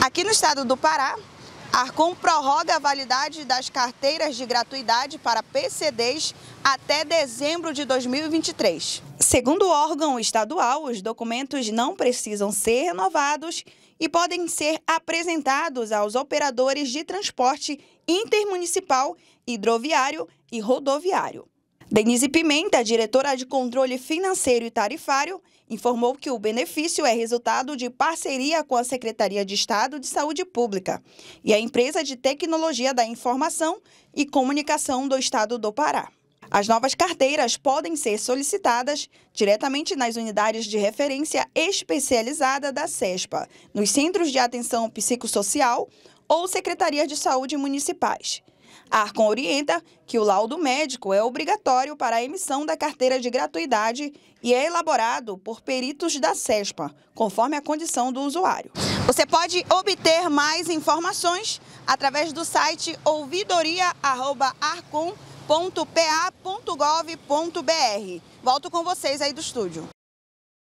Aqui no estado do Pará, Arcom prorroga a validade das carteiras de gratuidade para PCDs até dezembro de 2023. Segundo o órgão estadual, os documentos não precisam ser renovados e podem ser apresentados aos operadores de transporte intermunicipal, hidroviário e rodoviário. Denise Pimenta, diretora de Controle Financeiro e Tarifário, informou que o benefício é resultado de parceria com a Secretaria de Estado de Saúde Pública e a Empresa de Tecnologia da Informação e Comunicação do Estado do Pará. As novas carteiras podem ser solicitadas diretamente nas unidades de referência especializada da SESPA, nos Centros de Atenção Psicossocial ou Secretarias de Saúde Municipais. Arcon orienta que o laudo médico é obrigatório para a emissão da carteira de gratuidade e é elaborado por peritos da SESPA, conforme a condição do usuário. Você pode obter mais informações através do site ouvidoria.arcon.pa.gov.br. Volto com vocês aí do estúdio.